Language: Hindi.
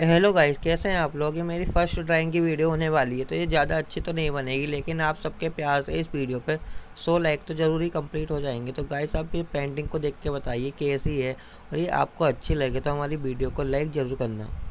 हेलो गाइस कैसे हैं आप लोग ये मेरी फर्स्ट ड्राइंग की वीडियो होने वाली है तो ये ज़्यादा अच्छी तो नहीं बनेगी लेकिन आप सबके प्यार से इस वीडियो पे 100 लाइक तो ज़रूरी कंप्लीट हो जाएंगे तो गाइस आप ये पेंटिंग को देख के बताइए कैसी है और ये आपको अच्छी लगे तो हमारी वीडियो को लाइक ज़रूर करना